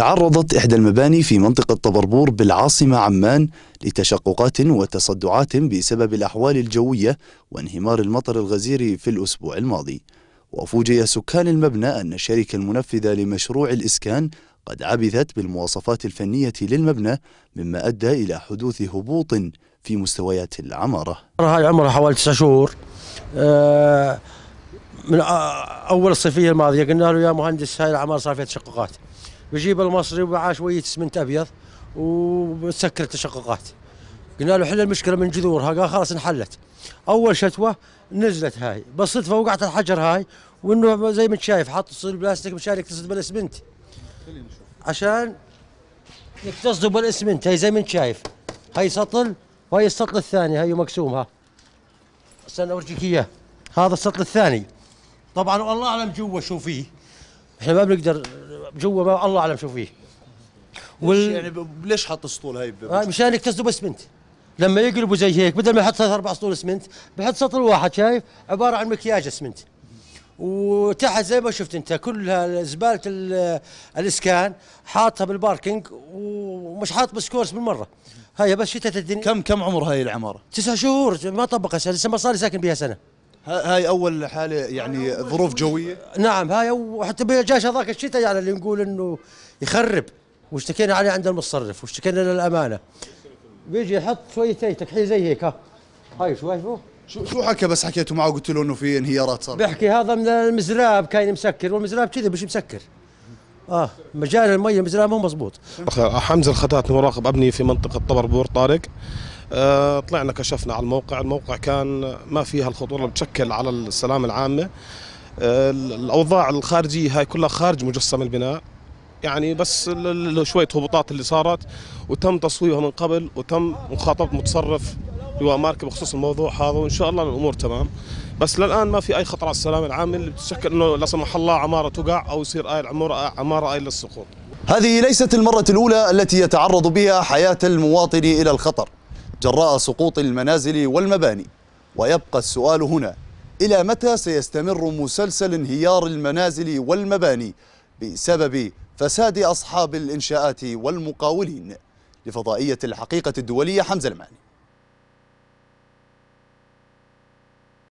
تعرضت إحدى المباني في منطقة طبربور بالعاصمة عمان لتشققات وتصدعات بسبب الأحوال الجوية وانهمار المطر الغزير في الأسبوع الماضي وفوجئ سكان المبنى أن الشركة المنفذة لمشروع الإسكان قد عبثت بالمواصفات الفنية للمبنى مما أدى إلى حدوث هبوط في مستويات العمارة هاي عمرها حوالي تسع شهور آه، من أول الصيفية الماضية قلنا له يا مهندس هاي العمارة صار فيها تشققات بجيب المصري ومعاه شويه اسمنت ابيض ومسكر التشققات قلنا له حل المشكله من جذورها قال خلاص انحلت اول شتوه نزلت هاي بالصدفه وقعت الحجر هاي وانه زي ما انت شايف حاط البلاستيك مشان يكتسد بالاسمنت عشان يكتسدوا بالاسمنت هي زي ما انت شايف هي سطل وهي السطل الثاني هي مقسومها استنى اورجيك اياه هذا السطل الثاني طبعا والله اعلم جوا شو فيه احنا ما بنقدر جوا ما الله اعلم شو فيه وال... يعني ليش حط اسطول هاي آه، مشان يكتسبوا اسمنت لما يقلبوا زي هيك بدل ما يحط ثلاث اربع سطول اسمنت بحط سطل واحد شايف عباره عن مكياج اسمنت وتحت زي ما شفت انت كلها زباله الاسكان حاطها بالباركينج ومش حاط بسكورس بالمره هاي بس شتت الدنيا كم كم عمر هاي العماره؟ تسع شهور ما طبقها لسه ما صار لي ساكن بها سنه هاي اول حاله يعني ظروف جويه نعم هاي وحتى جاش هذاك الشتاء يعني اللي نقول انه يخرب واشتكينا عليه عند المصرف واشتكينا للامانه بيجي يحط شويه تكحيل زي هيك ها هاي شو شو شو حكى بس حكيتوا معه قلت له انه في انهيارات صار بيحكي هذا من المزراب كاين مسكر والمزراب كذا مش مسكر اه مجال المي المزراب مو مضبوط حمزه الخطات مراقب ابني في منطقه طبر بور طارق آه، طلعنا كشفنا على الموقع الموقع كان ما فيها الخطورة اللي بتشكل على السلامة العامة آه، الأوضاع الخارجية هاي كلها خارج مجسم البناء يعني بس شوية هبوطات اللي صارت وتم تصويبها من قبل وتم مخاطبة متصرف لواء ماركة بخصوص الموضوع هذا وإن شاء الله الأمور تمام بس للآن ما في أي خطر على السلامة العامة اللي بتشكل أنه لا سمح الله عمارة تقع أو يصير آية العمارة عمارة آية للسقوط هذه ليست المرة الأولى التي يتعرض بها حياة المواطن إلى الخطر جراء سقوط المنازل والمباني ويبقى السؤال هنا إلى متى سيستمر مسلسل انهيار المنازل والمباني بسبب فساد أصحاب الإنشاءات والمقاولين لفضائية الحقيقة الدولية حمزة المعني